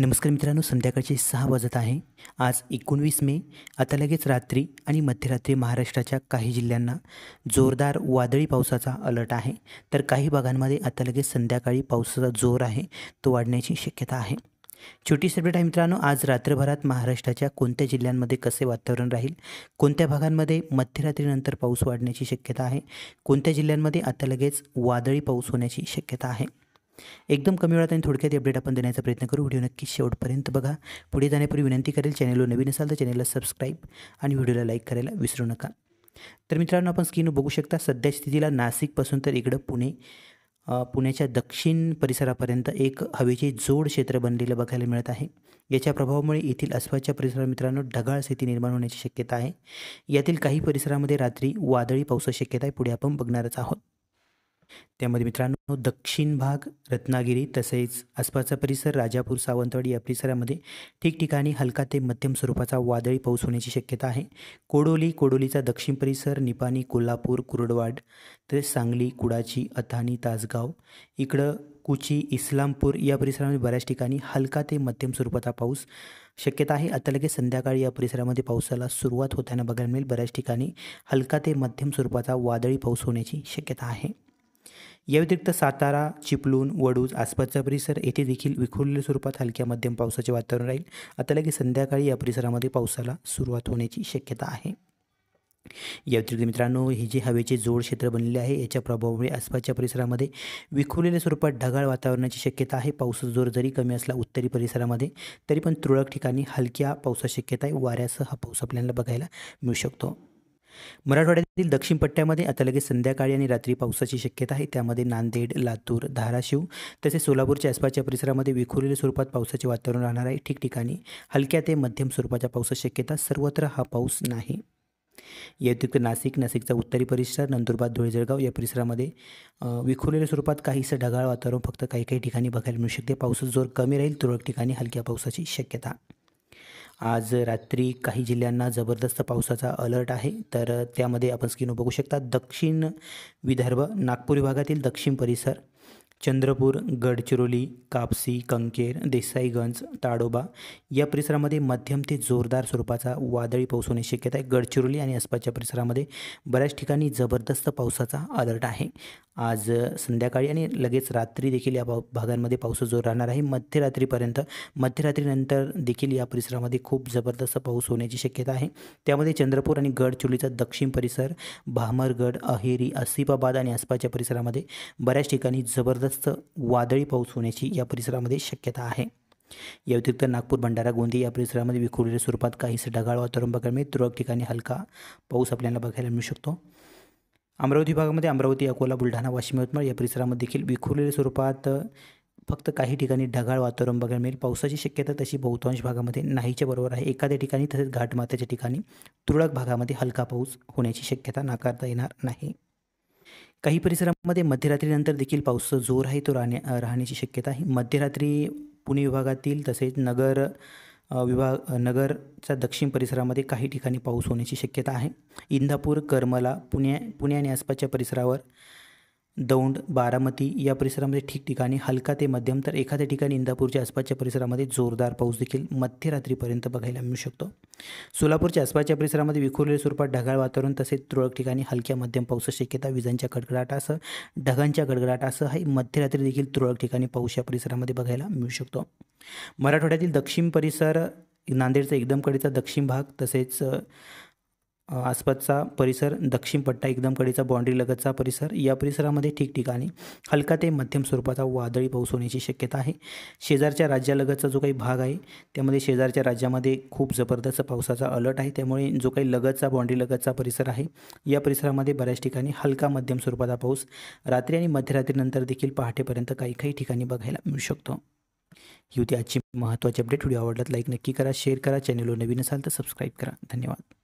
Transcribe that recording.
नमस्कार मित्रांनो संध्याकाळचे सहा वाजत आहे आज एकोणवीस मे आता लगेच रात्री आणि मध्यरात्री महाराष्ट्राच्या काही जिल्ह्यांना जोरदार वादळी पावसाचा अलर्ट आहे तर काही भागांमध्ये आता लगेच संध्याकाळी पावसाचा जोर आहे तो वाढण्याची शक्यता आहे छोटी सेपरेट आहे मित्रांनो आज रात्रभरात महाराष्ट्राच्या कोणत्या जिल्ह्यांमध्ये कसे वातावरण राहील कोणत्या भागांमध्ये मध्यरात्रीनंतर पाऊस वाढण्याची शक्यता आहे कोणत्या जिल्ह्यांमध्ये आता लगेच वादळी पाऊस होण्याची शक्यता आहे एकदम कमी वेळात आणि थोडक्यात अपडेट आपण देण्याचा प्रयत्न करू व्हिडिओ नक्की शेवटपर्यंत बघा पुढे जाण्यापूर्वी विनंती करेल चॅनलवर नवीन असाल तर चॅनलला सबस्क्राईब आणि व्हिडिओला लाईक करायला विसरू नका तर मित्रांनो आपण स्क्रीनवर बघू शकता सध्या स्थितीला नाशिकपासून तर इकडं पुणे पुण्याच्या दक्षिण परिसरापर्यंत एक हवेचे जोड क्षेत्र बनलेलं बघायला मिळत आहे याच्या प्रभावामुळे येथील आसपासच्या परिसरात मित्रांनो ढगाळ स्थिती निर्माण होण्याची शक्यता आहे यातील काही परिसरामध्ये रात्री वादळी पावसाची शक्यता आहे पुढे आपण बघणारच आहोत त्यामध्ये मित्रांनो दक्षिण भाग रत्नागिरी तसेच आसपासचा परिसर राजापूर सावंतवाडी या परिसरामध्ये ठिकठिकाणी हलका ते मध्यम स्वरूपाचा वादळी पाऊस होण्याची शक्यता आहे कोडोली कोडोलीचा दक्षिण परिसर निपाणी कोल्हापूर कुरडवाड तसेच सांगली कुडाची अथानी तासगाव इकडं कुची इस्लामपूर या परिसरामध्ये बऱ्याच ठिकाणी हलका ते मध्यम स्वरूपाचा पाऊस शक्यता आहे आता लगेच संध्याकाळी या परिसरामध्ये पावसाला सुरुवात होताना बघायला मिळेल बऱ्याच ठिकाणी हलका ते मध्यम स्वरूपाचा वादळी पाऊस होण्याची शक्यता आहे या व्यतिरिक्त सातारा चिपलून वडूज आसपासचा परिसर येथे देखील विखुरलेल्या स्वरूपात हलक्या मध्यम पावसाचे वातावरण राहील आता लगेच संध्याकाळी या परिसरामध्ये पावसाला सुरुवात होण्याची शक्यता आहे या व्यतिरिक्त मित्रांनो हे जे हवेचे जोड क्षेत्र बनलेले आहे याच्या प्रभावामुळे आसपासच्या परिसरामध्ये विखुरलेल्या स्वरूपात ढगाळ वातावरणाची शक्यता आहे पावसाचा जोर जरी कमी असला उत्तरी परिसरामध्ये तरी पण तुरळक ठिकाणी हलक्या पावसाची शक्यता आहे वाऱ्यासह हा पाऊस आपल्याला बघायला मिळू शकतो मराठवाड्यातील दक्षिण पट्ट्यामध्ये आता लगेच संध्याकाळी आणि रात्री पावसाची शक्यता आहे त्यामध्ये नांदेड लातूर धाराशिव तसेच सोलापूरच्या आसपासच्या परिसरामध्ये विखुरलेल्या स्वरूपात पावसाचे वातावरण राहणार आहे ठिकठिकाणी हलक्या ते मध्यम स्वरूपाच्या पावसाची शक्यता सर्वत्र हा पाऊस नाही या नाशिक नाशिकचा उत्तरी परिसर नंदुरबार धुळे जळगाव या परिसरामध्ये विखुरलेल्या स्वरूपात काहीसं ढगाळ वातावरण फक्त काही काही ठिकाणी बघायला मिळू शकते पाऊस जोर कमी राहील तुरळक ठिकाणी हलक्या पावसाची शक्यता आज रात्री काही जिल्ह्यांना जबरदस्त पावसाचा अलर्ट आहे तर त्यामध्ये आपण स्क्रीनवर बघू शकता दक्षिण विदर्भ नागपूर विभागातील दक्षिण परिसर चंद्रपूर गडचिरोली कापसी कंकेर देसाईगंज ताडोबा या परिसरामध्ये मध्यम ते जोरदार स्वरूपाचा वादळी पाऊस होण्याची शक्यता आहे गडचिरोली आणि आसपासच्या परिसरामध्ये बऱ्याच ठिकाणी जबरदस्त पावसाचा अलर्ट आहे आज संध्याकाळी आणि लगेच रात्री देखील या भागांमध्ये पाऊस जोर राहणार आहे मध्यरात्रीपर्यंत मध्यरात्रीनंतर देखील या परिसरामध्ये खूप जबरदस्त पाऊस होण्याची शक्यता आहे त्यामध्ये चंद्रपूर आणि गडचिरोलीचा दक्षिण परिसर भामरगड अहेरी असिफाबाद आणि आसपासच्या परिसरामध्ये बऱ्याच ठिकाणी जबरदस्त जबरदस्त वादळी पाऊस होण्याची या परिसरामध्ये शक्यता आहे या व्यतिरिक्त नागपूर भंडारा गोंदी या परिसरामध्ये विखुरलेल्या स्वरूपात काहीसे ढगाळ वातावरण बघायला मिळेल तुरळक ठिकाणी हलका पाऊस आपल्याला बघायला मिळू शकतो अमरावती भागामध्ये अमरावती अकोला बुलढाणा वाशिम यवतमाळ या परिसरामध्ये देखील विखुरलेल्या स्वरूपात फक्त काही ठिकाणी ढगाळ वातावरण बघायला मिळेल पावसाची शक्यता तशी बहुतांश भागामध्ये नाहीच्या बरोबर आहे एखाद्या ठिकाणी तसेच घाटमात्याच्या ठिकाणी तुरळक भागामध्ये हलका पाऊस होण्याची शक्यता नाकारता येणार नाही काही परिसरामध्ये मध्यरात्रीनंतर देखील पाऊस जोर आहे तो राहण्या राहण्याची शक्यता आहे मध्यरात्री पुणे विभागातील तसेच नगर विभाग नगरच्या दक्षिण परिसरामध्ये काही ठिकाणी पाऊस होण्याची शक्यता आहे इंदापूर करमला पुणे पुणे आणि आसपासच्या परिसरावर दौंड बारामती या परिसरामध्ये ठिकठिकाणी हलका ते मध्यम तर एखाद्या ठिकाणी इंदापूरच्या आसपासच्या परिसरामध्ये जोरदार पाऊस देखील मध्यरात्रीपर्यंत बघायला मिळू शकतो सोलापूरच्या आसपासच्या परिसरामध्ये विखुरलेल्या स्वरूपात ढगाळ वातावरण तसेच तुरळक ठिकाणी हलक्या मध्यम पाऊस शक्यता विजांच्या कडकडाटासह ढगांच्या कडकडाटासह हे मध्यरात्री देखील तुरळक ठिकाणी पाऊस या परिसरामध्ये बघायला मिळू शकतो मराठवाड्यातील दक्षिण परिसर नांदेडचा एकदम कडेचा दक्षिण भाग तसेच आसपासचा परिसर दक्षिण पट्टा एकदम कडेचा लगतचा परिसर या परिसरामध्ये ठिकठिकाणी हलका ते मध्यम स्वरूपाचा वादळी पाऊस होण्याची शक्यता आहे शेजारच्या राज्यालगतचा जो काही भाग आहे त्यामध्ये शेजारच्या राज्यामध्ये खूप जबरदस्त पावसाचा अलर्ट आहे त्यामुळे जो काही लगतचा लगतचा परिसर आहे या परिसरामध्ये बऱ्याच ठिकाणी हलका मध्यम स्वरूपाचा पाऊस रात्री आणि मध्यरात्रीनंतर देखील पहाटेपर्यंत काही काही ठिकाणी बघायला मिळू शकतो ही होती आजची महत्त्वाची अपडेट व्हिडिओ आवडलात लाईक नक्की करा शेअर करा चॅनलवर नवीन असाल तर सबस्क्राईब करा धन्यवाद